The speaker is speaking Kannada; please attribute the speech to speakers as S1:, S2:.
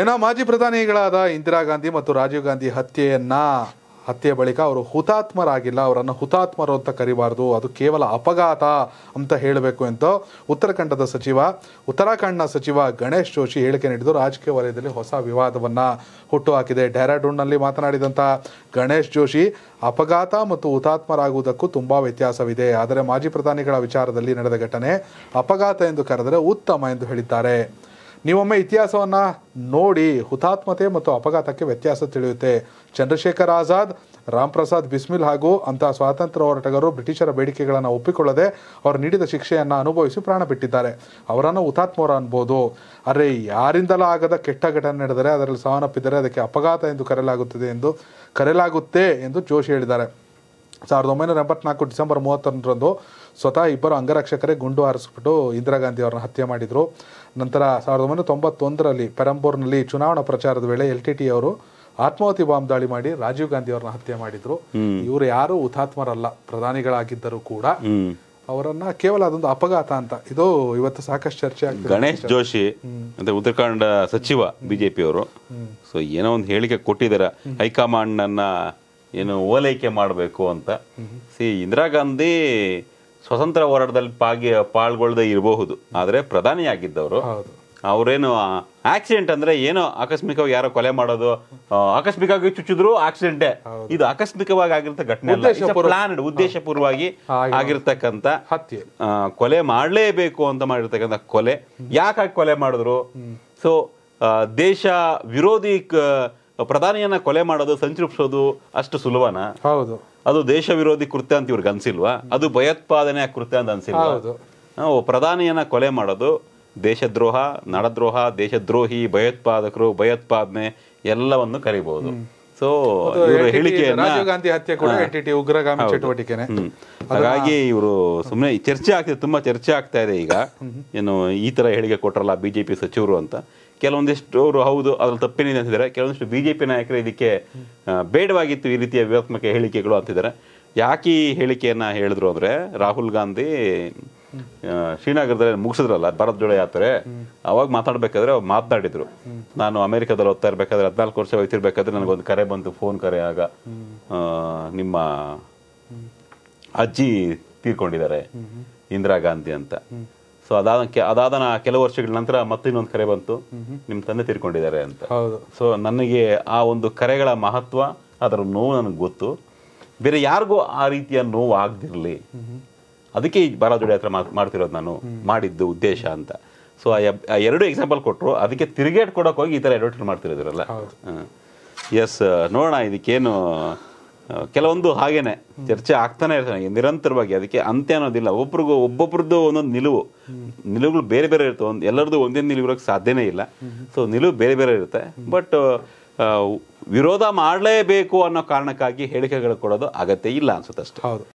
S1: ಏನೋ ಮಾಜಿ ಪ್ರಧಾನಿಗಳಾದ ಇಂದಿರಾ ಗಾಂಧಿ ಮತ್ತು ರಾಜೀವ್ ಗಾಂಧಿ ಹತ್ಯೆಯನ್ನ ಹತ್ಯೆ ಬಳಿಕ ಅವರು ಹುತಾತ್ಮರಾಗಿಲ್ಲ ಅವರನ್ನು ಹುತಾತ್ಮರು ಅಂತ ಕರಿಬಾರದು ಅದು ಕೇವಲ ಅಪಘಾತ ಅಂತ ಹೇಳಬೇಕು ಅಂತ ಉತ್ತರಾಖಂಡದ ಸಚಿವ ಉತ್ತರಾಖಂಡ್ನ ಸಚಿವ ಗಣೇಶ್ ಜೋಶಿ ಹೇಳಿಕೆ ನೀಡಿದ್ದು ರಾಜಕೀಯ ವಲಯದಲ್ಲಿ ಹೊಸ ವಿವಾದವನ್ನು ಹುಟ್ಟುಹಾಕಿದೆ ಡೆಹ್ರಾಡೂನ್ನಲ್ಲಿ ಮಾತನಾಡಿದಂಥ ಗಣೇಶ್ ಜೋಶಿ ಅಪಘಾತ ಮತ್ತು ಹುತಾತ್ಮರಾಗುವುದಕ್ಕೂ ತುಂಬ ವ್ಯತ್ಯಾಸವಿದೆ ಆದರೆ ಮಾಜಿ ಪ್ರಧಾನಿಗಳ ವಿಚಾರದಲ್ಲಿ ನಡೆದ ಘಟನೆ ಅಪಘಾತ ಎಂದು ಕರೆದರೆ ಉತ್ತಮ ಎಂದು ಹೇಳಿದ್ದಾರೆ ನೀವೊಮ್ಮೆ ಇತಿಹಾಸವನ್ನು ನೋಡಿ ಹುತಾತ್ಮತೆ ಮತ್ತು ಅಪಘಾತಕ್ಕೆ ವ್ಯತ್ಯಾಸ ತಿಳಿಯುತ್ತೆ ಚಂದ್ರಶೇಖರ್ ಆಜಾದ್ ರಾಮ್ ಪ್ರಸಾದ್ ಬಿಸ್ಮಿಲ್ ಹಾಗೂ ಅಂತಹ ಸ್ವಾತಂತ್ರ್ಯ ಹೋರಾಟಗಾರರು ಬ್ರಿಟಿಷರ ಬೇಡಿಕೆಗಳನ್ನು ಒಪ್ಪಿಕೊಳ್ಳದೆ ಅವರು ನೀಡಿದ ಶಿಕ್ಷೆಯನ್ನು ಅನುಭವಿಸಿ ಪ್ರಾಣ ಬಿಟ್ಟಿದ್ದಾರೆ ಅವರನ್ನು ಹುತಾತ್ಮರು ಅನ್ಬೋದು ಆದರೆ ಯಾರಿಂದಲೂ ಆಗದ ಕೆಟ್ಟ ಘಟನೆ ನಡೆದರೆ ಅದರಲ್ಲಿ ಸಾವನ್ನಪ್ಪಿದರೆ ಅದಕ್ಕೆ ಅಪಘಾತ ಎಂದು ಕರೆಯಲಾಗುತ್ತದೆ ಎಂದು ಕರೆಯಲಾಗುತ್ತೆ ಎಂದು ಜೋಶಿ ಹೇಳಿದ್ದಾರೆ ಸಾವಿರದ ಒಂಬೈನೂರ ಎಂಬತ್ನಾಲ್ಕು ಡಿಸೆಂಬರ್ ಮೂವತ್ತೊಂದರಂದು ಸ್ವತಃ ಇಬ್ಬರು ಅಂಗರಕ್ಷಕರೇ ಗುಂಡು ಹಾರಿಸ್ಬಿಟ್ಟು ಇಂದಿರಾ ಗಾಂಧಿ ಅವರನ್ನ ಹತ್ಯೆ ಮಾಡಿದರು ನಂತರ ಸಾವಿರದ ಒಂಬೈನೂರ ತೊಂಬತ್ತೊಂದರಲ್ಲಿ ಪೆರಂಬೂರ್ನಲ್ಲಿ ಚುನಾವಣಾ ಪ್ರಚಾರದ ವೇಳೆ ಎಲ್ ಟಿ ಟಿ ಅವರು ಆತ್ಮಾಹುತಿ ಬಾಂಬ್ ದಾಳಿ ಮಾಡಿ ರಾಜೀವ್ ಗಾಂಧಿ ಅವ್ರನ್ನ ಹತ್ಯೆ ಮಾಡಿದ್ರು ಇವರು ಯಾರು ಹುತಾತ್ಮರಲ್ಲ ಪ್ರಧಾನಿಗಳಾಗಿದ್ದರೂ ಕೂಡ ಅವರನ್ನ ಕೇವಲ ಅದೊಂದು ಅಪಘಾತ ಅಂತ ಇದು ಇವತ್ತು ಸಾಕಷ್ಟು ಚರ್ಚೆ ಗಣೇಶ್ ಜೋಶಿ
S2: ಅಂದ್ರೆ ಉತ್ತರಾಖಂಡ ಸಚಿವ ಬಿಜೆಪಿ ಅವರು ಸೊ ಏನೋ ಒಂದು ಹೇಳಿಕೆ ಕೊಟ್ಟಿದ್ದಾರೆ ಹೈಕಮಾಂಡ್ ನನ್ನ ಏನು ಓಲೈಕೆ ಮಾಡಬೇಕು ಅಂತ ಸಿ ಇಂದಿರಾ ಗಾಂಧಿ ಸ್ವತಂತ್ರ ಹೋರಾಟದಲ್ಲಿ ಪಾಗಿ ಪಾಲ್ಗೊಳ್ಳದೆ ಇರಬಹುದು ಆದರೆ ಪ್ರಧಾನಿಯಾಗಿದ್ದವರು ಅವರೇನು ಆಕ್ಸಿಡೆಂಟ್ ಅಂದ್ರೆ ಏನು ಆಕಸ್ಮಿಕವಾಗಿ ಯಾರೋ ಕೊಲೆ ಮಾಡೋದು ಆಕಸ್ಮಿಕವಾಗಿ ಚುಚ್ಚಿದ್ರು ಆಕ್ಸಿಡೆಂಟೇ ಇದು ಆಕಸ್ಮಿಕವಾಗಿ ಆಗಿರ್ತಕ್ಕ ಘಟನೆ ಪ್ಲಾನ್ಡ್ ಉದ್ದೇಶಪೂರ್ವವಾಗಿ ಆಗಿರ್ತಕ್ಕಂಥ ಕೊಲೆ ಮಾಡಲೇಬೇಕು ಅಂತ ಮಾಡಿರ್ತಕ್ಕಂಥ ಕೊಲೆ ಯಾಕಾಗಿ ಕೊಲೆ ಮಾಡಿದ್ರು ಸೊ ದೇಶ ವಿರೋಧಿ ಪ್ರಧಾನಿಯನ್ನ ಕೊಲೆ ಮಾಡೋದು ಸಂಚರಿಸೋದು ಅಷ್ಟು ಸುಲಭನ ಹೌದು ಅದು ದೇಶ ವಿರೋಧಿ ಕೃತ್ಯ ಅಂತ ಇವ್ರಿಗೆ ಅನ್ಸಿಲ್ವಾ ಅದು ಭಯೋತ್ಪಾದನೆಯ ಕೃತ್ಯ ಅಂತ ಅನ್ಸಿಲ್ವಾ ಪ್ರಧಾನಿಯನ್ನ ಕೊಲೆ ಮಾಡೋದು ದೇಶದ್ರೋಹ ನಡದ್ರೋಹ ದೇಶದ್ರೋಹಿ ಭಯೋತ್ಪಾದಕರು ಭಯೋತ್ಪಾದನೆ ಎಲ್ಲವನ್ನು ಕರಿಬಹುದು ಸೊ ಗಾಂಧಿ ಹತ್ಯೆ ಕೂಡ ಹಾಗಾಗಿ ಇವರು ಸುಮ್ಮನೆ ಚರ್ಚೆ ಆಗ್ತಿದೆ ತುಂಬಾ ಚರ್ಚೆ ಆಗ್ತಾ ಇದೆ ಈಗ ಏನು ಈ ತರ ಹೇಳಿಕೆ ಕೊಟ್ರಲ್ಲ ಬಿಜೆಪಿ ಸಚಿವರು ಅಂತ ಕೆಲವೊಂದಿಷ್ಟು ಅವರು ಹೌದು ಅದ್ರಲ್ಲಿ ತಪ್ಪೇನಿದೆ ಅಂತಿದ್ದಾರೆ ಕೆಲವೊಂದಿಷ್ಟು ಬಿ ಜೆ ಪಿ ನಾಯಕರು ಇದಕ್ಕೆ ಬೇಡವಾಗಿತ್ತು ಈ ರೀತಿಯ ವ್ಯೂಹಾತ್ಮಕ ಹೇಳಿಕೆಗಳು ಅಂತಿದ್ದಾರೆ ಯಾಕೆ ಈ ಹೇಳಿಕೆಯನ್ನು ಹೇಳಿದ್ರು ಅಂದರೆ ರಾಹುಲ್ ಗಾಂಧಿ ಶ್ರೀನಗರದಲ್ಲಿ ಮುಗಿಸಿದ್ರಲ್ಲ ಭಾರತ್ ಜೋಡ ಯಾತ್ರೆ ಅವಾಗ ಮಾತಾಡಬೇಕಾದ್ರೆ ಅವ್ರು ಮಾತನಾಡಿದ್ರು ನಾನು ಅಮೆರಿಕದಲ್ಲಿ ಓದ್ತಾ ಇರಬೇಕಾದ್ರೆ ಹದಿನಾಲ್ಕು ವರ್ಷ ಹೋಗ್ತಿರ್ಬೇಕಾದ್ರೆ ನನಗೊಂದು ಕರೆ ಬಂತು ಫೋನ್ ಕರೆ ಆಗ ನಿಮ್ಮ ಅಜ್ಜಿ ತೀರ್ಕೊಂಡಿದ್ದಾರೆ ಇಂದಿರಾ ಗಾಂಧಿ ಅಂತ ಸೊ ಅದಾದ ಅದಾದ ಕೆಲವು ವರ್ಷಗಳ ನಂತರ ಮತ್ತೆ ಇನ್ನೊಂದು ಕರೆ ಬಂತು ನಿಮ್ಮ ತಂದೆ ತೀರ್ಕೊಂಡಿದ್ದಾರೆ ಅಂತ ಸೊ ನನಗೆ ಆ ಒಂದು ಕರೆಗಳ ಮಹತ್ವ ಅದರ ನೋವು ನನಗೆ ಗೊತ್ತು ಬೇರೆ ಯಾರಿಗೂ ಆ ರೀತಿಯ ನೋವು ಆಗದಿರಲಿ ಅದಕ್ಕೆ ಈ ಬಾಲ ಜೋಡಿ ಹತ್ರ ಮಾಡ್ತಿರೋದು ನಾನು ಮಾಡಿದ್ದು ಉದ್ದೇಶ ಅಂತ ಸೊ ಆ ಎರಡು ಎಕ್ಸಾಂಪಲ್ ಕೊಟ್ಟರು ಅದಕ್ಕೆ ತಿರುಗೇಟ್ ಕೊಡೋಕೆ ಹೋಗಿ ಈ ಥರ ಅಡ್ವರ್ಟೈಸ್ ಮಾಡ್ತಿರೋದಿರಲ್ಲ ಎಸ್ ನೋಡೋಣ ಇದಕ್ಕೇನು ಕೆಲವೊಂದು ಹಾಗೇನೆ ಚರ್ಚೆ ಆಗ್ತಾನೆ ಇರ್ತಾನೆ ನಿರಂತರವಾಗಿ ಅದಕ್ಕೆ ಅಂತ್ಯ ಅನ್ನೋದಿಲ್ಲ ಒಬ್ರಿಗೂ ಒಬ್ಬೊಬ್ರದ್ದು ಒಂದೊಂದು ನಿಲುವು ನಿಲುವುಗಳು ಬೇರೆ ಬೇರೆ ಇರ್ತವೆ ಒಂದು ಎಲ್ಲರದ್ದು ಒಂದೇ ನಿಲುವು ಸಾಧ್ಯನೇ ಇಲ್ಲ ಸೊ ನಿಲುವು ಬೇರೆ ಬೇರೆ ಇರುತ್ತೆ ಬಟ್ ವಿರೋಧ ಮಾಡಲೇಬೇಕು ಅನ್ನೋ ಕಾರಣಕ್ಕಾಗಿ ಹೇಳಿಕೆಗಳು ಕೊಡೋದು ಅಗತ್ಯ ಇಲ್ಲ ಅನ್ಸುತ್ತೆ ಅಷ್ಟೇ ಹೌದು